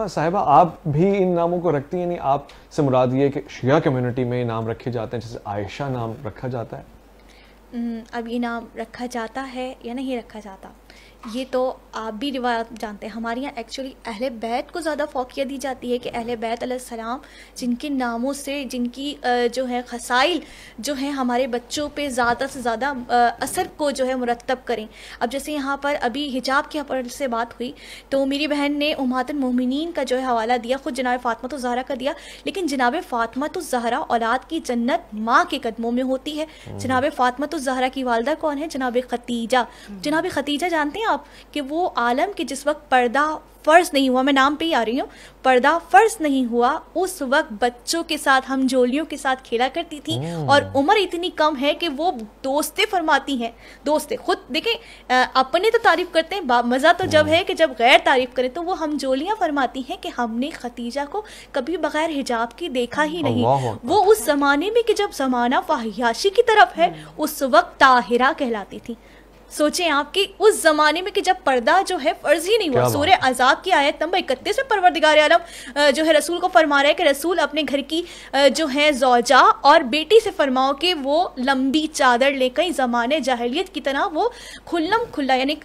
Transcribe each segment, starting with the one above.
साहिबा आप भी इन नामों को रखती हैं नहीं आप से मुराद ये कि शिया कम्युनिटी में नाम रखे जाते हैं जैसे आयशा नाम रखा जाता है हम्म, अब ये नाम रखा जाता है या नहीं रखा जाता ये तो आप भी रिवायत जानते हैं हमारे यहाँ एक्चुअली अहले बैत को ज़्यादा फोकिया दी जाती है कि अहल बैत सलाम जिनके नामों से जिनकी जो है खसाइल जो है हमारे बच्चों पे ज़्यादा से ज़्यादा असर को जो है मुरतब करें अब जैसे यहाँ पर अभी हिजाब के हवाले से बात हुई तो मेरी बहन ने उमातन ममिन का जो है हवाला दिया ख़ुद जनाब फ़ातमा तो जहरा का दिया लेकिन जनाब फ़ातमा तो जहरा औलाद की जन्नत माँ के कदमों में होती है जनाब फ़ातमा तो जहरा की वालदा कौन है जनाब खतीजा जनाब खतीजा जानते हैं आप कि वो आलम के जिस वक्त पर्दा फ़र्ज नहीं हुआ मैं नाम पे ही आ रही हूँ पर्दा फ़र्ज नहीं हुआ उस वक्त बच्चों के साथ हम जोलियों के साथ खेला करती थी और उम्र इतनी कम है कि वो दोस्तें फरमाती हैं दोस्तें खुद देखें अपने तो तारीफ करते हैं मज़ा तो जब है कि जब गैर तारीफ करें तो वो हम जोलियाँ फरमाती हैं कि हमने खतीजा को कभी बगैर हिजाब की देखा ही नहीं वो उस ज़माने में कि जब ज़माना फाहियाशी की तरफ है उस वक्त ताहिरा कहलाती थी सोचें आप कि उस जमाने में कि जब पर्दा जो है फर्ज ही नहीं हुआ सूर अजाब की आयत नंबर इकतीस में परवरदिगार आलम जो है रसूल को फरमा रहा है कि रसूल अपने घर की जो है जौजा और बेटी से फरमाओ कि वो लंबी चादर ले लेकर ज़माने जाहलीत की तरह वो खुल्लम खुल्ला यानी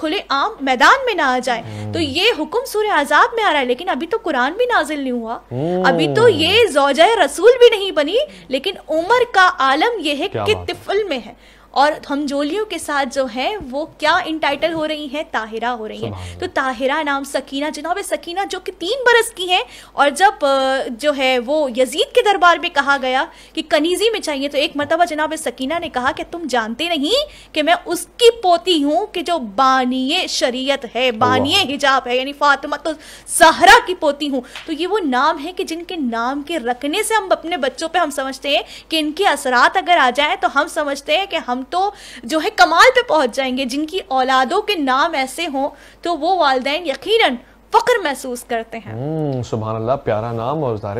खुले आम मैदान में ना आ जाए हम्म। तो ये हुक्म सूर आजाब में आ रहा है लेकिन अभी तो कुरान भी नाजिल नहीं हुआ अभी तो ये जौजा रसूल भी नहीं बनी लेकिन उमर का आलम यह है कि तिफल में है और हमजोलियों के साथ जो है वो क्या इंटाइटल हो रही हैं ताहिरा हो रही हैं तो ताहिरा नाम सकीना जनाब सकीना जो कि तीन बरस की हैं और जब जो है वो यजीद के दरबार में कहा गया कि कनीजी में चाहिए तो एक मरतबा जनाब सकीना ने कहा कि तुम जानते नहीं कि मैं उसकी पोती हूँ कि जो बानिय शरीयत है बानिय हिजाब है यानी फातिमा तो सहरा की पोती हूँ तो ये वो नाम है कि जिनके नाम के रखने से हम अपने बच्चों पर हम समझते हैं कि इनके असरात अगर आ जाए तो हम समझते हैं कि हम तो जो है कमाल पे पहुंच जाएंगे जिनकी औलादों के नाम ऐसे हों तो वो वालदे यकीनन फ़ख्र महसूस करते हैं हम्म, सुबह अल्लाह प्यारा नाम और